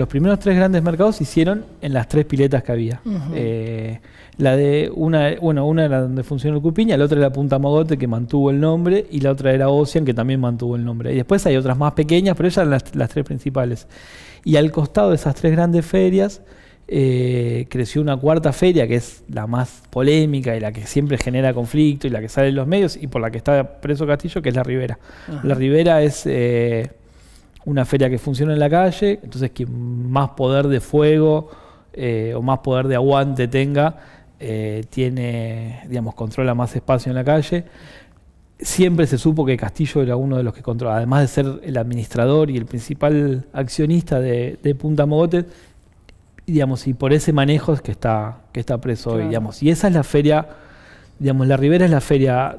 los primeros tres grandes mercados se hicieron en las tres piletas que había. Eh, la de una, bueno, una era donde funcionó el Cupiña, la otra era Punta Mogote, que mantuvo el nombre, y la otra era Ocean, que también mantuvo el nombre. Y después hay otras más pequeñas, pero ellas eran las, tres principales. Y al costado de esas tres grandes ferias, eh, creció una cuarta feria, que es la más polémica y la que siempre genera conflicto y la que sale en los medios y por la que está preso Castillo, que es la Ribera. La Ribera es... Eh, una feria que funciona en la calle, entonces quien más poder de fuego eh, o más poder de aguante tenga, eh, tiene, digamos, controla más espacio en la calle. Siempre se supo que Castillo era uno de los que controla, además de ser el administrador y el principal accionista de, Punta Mogotes, digamos, y por ese manejo es que está, que está preso hoy, digamos. Y esa es la feria, digamos, la Ribera es la feria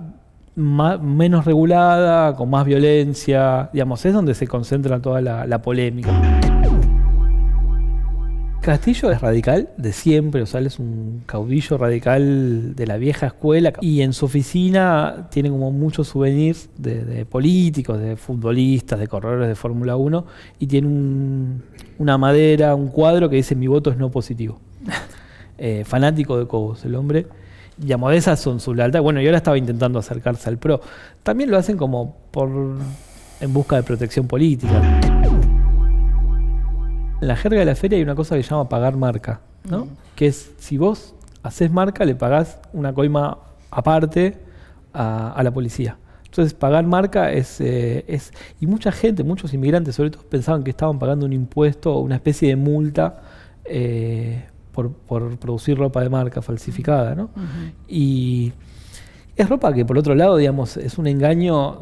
menos regulada, con más violencia, digamos, es donde se concentra toda la, polémica. Castillo es radical de siempre, o sea, es un caudillo radical de la vieja escuela y en su oficina tiene como muchos souvenirs de, políticos, de futbolistas, de corredores de Fórmula 1 y tiene una madera, un cuadro que dice mi voto es no positivo. Eh, fanático de Cobos, el hombre y esas son su lealtad. Bueno, yo ahora estaba intentando acercarse al PRO. También lo hacen como por en busca de protección política. En la jerga de la feria hay una cosa que llama pagar marca, ¿no? Mm. Que es si vos haces marca, le pagás una coima aparte a, la policía. Entonces, pagar marca eh, es, Y mucha gente, muchos inmigrantes sobre todo, pensaban que estaban pagando un impuesto, o una especie de multa eh, por, producir ropa de marca falsificada, ¿no? Y es ropa que por otro lado, digamos, es un engaño.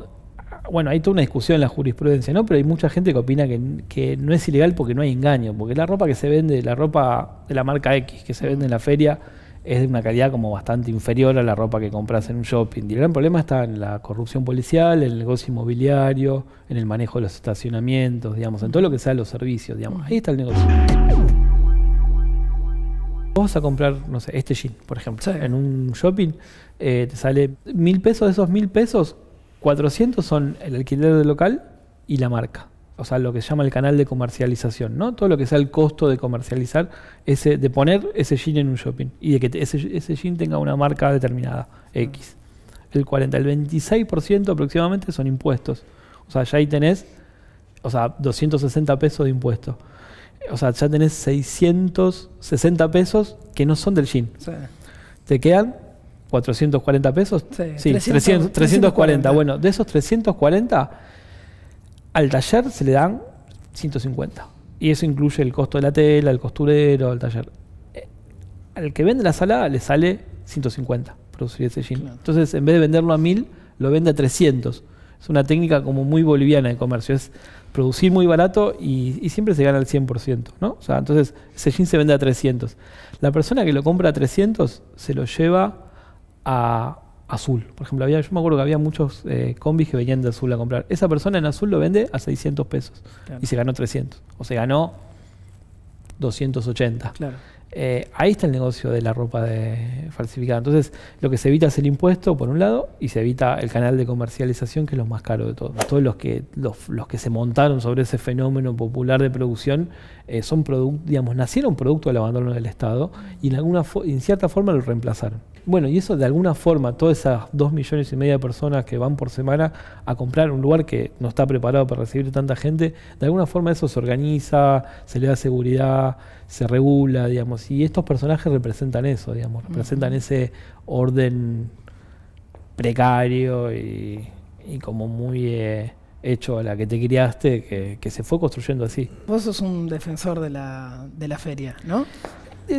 Bueno, hay toda una discusión en la jurisprudencia, ¿no? Pero hay mucha gente que opina que, no es ilegal porque no hay engaño, porque la ropa que se vende, la ropa de la marca X que se vende en la feria, es de una calidad como bastante inferior a la ropa que compras en un shopping. Y el gran problema está en la corrupción policial, en el negocio inmobiliario, en el manejo de los estacionamientos, digamos, en todo lo que sea los servicios, digamos. Ahí está el negocio vas a comprar, no sé, este jean, por ejemplo, en un shopping, eh, te sale mil pesos, de esos mil pesos, 400 son el alquiler del local y la marca. O sea, lo que se llama el canal de comercialización, ¿no? Todo lo que sea el costo de comercializar, ese, de poner ese jean en un shopping y de que ese, jean tenga una marca determinada, mm. X. El 40, el 26% aproximadamente son impuestos. O sea, ya ahí tenés, o sea, 260 pesos de impuestos o sea, ya tenés 660 pesos que no son del jean, Te quedan 440 pesos. Sí, 340. Bueno, de esos 340, al taller se le dan 150. Y eso incluye el costo de la tela, el costurero, el taller. Eh, al que vende la sala le sale 150 producir ese jean, Entonces, en vez de venderlo a 1000, lo vende a 300. Es una técnica como muy boliviana de comercio, es producir muy barato y, siempre se gana el 100%, ¿no? O sea, entonces ese jean se vende a 300. La persona que lo compra a 300 se lo lleva a azul. Por ejemplo, había, yo me acuerdo que había muchos eh, combis que venían de azul a comprar. Esa persona en azul lo vende a 600 pesos y se ganó 300. O se ganó 280. Claro. Eh, ahí está el negocio de la ropa de falsificada. Entonces, lo que se evita es el impuesto, por un lado, y se evita el canal de comercialización, que es lo más caro de todos. Todos los que, los, que se montaron sobre ese fenómeno popular de producción eh, son digamos, nacieron producto del abandono del Estado y en, alguna en cierta forma lo reemplazaron. Bueno, y eso de alguna forma, todas esas dos millones y media de personas que van por semana a comprar un lugar que no está preparado para recibir tanta gente, de alguna forma eso se organiza, se le da seguridad, se regula, digamos. Y estos personajes representan eso, digamos, representan ese orden precario y, como muy eh, hecho a la que te criaste, que, se fue construyendo así. Vos sos un defensor de la, de la feria, ¿no?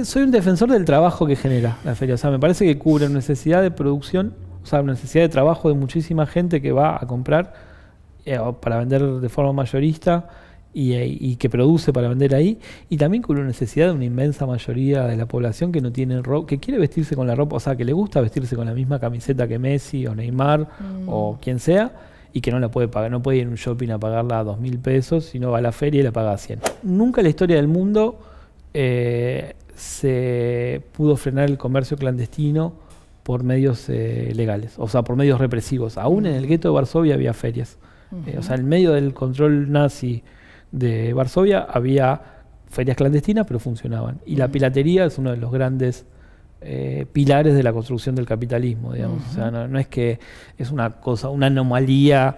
soy un defensor del trabajo que genera la feria. O sea, me parece que cubre una necesidad de producción, o sea, una necesidad de trabajo de muchísima gente que va a comprar eh, para vender de forma mayorista eh, y, que produce para vender ahí. Y también cubre una necesidad de una inmensa mayoría de la población que no tiene ropa, que quiere vestirse con la ropa, o sea, que le gusta vestirse con la misma camiseta que Messi o Neymar o mm. quien sea y que no la puede pagar, no puede ir a un shopping a pagarla a dos mil pesos, sino va a la feria y la paga a 100. Nunca en la historia del mundo eh, se pudo frenar el comercio clandestino por medios eh, legales, o sea, por medios represivos. Aún en el gueto de Varsovia había ferias. Eh, o sea, en medio del control nazi de Varsovia había ferias clandestinas, pero funcionaban. Y la pilatería es uno de los grandes eh, pilares de la construcción del capitalismo, digamos. O sea, no, es que es una cosa, una anomalía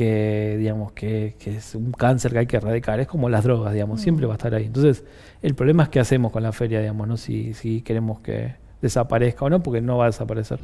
que, digamos, que, es un cáncer que hay que erradicar, es como las drogas, digamos, mm. siempre va a estar ahí. Entonces, el problema es qué hacemos con la feria, digamos, ¿no? si queremos que desaparezca o no, porque no va a desaparecer.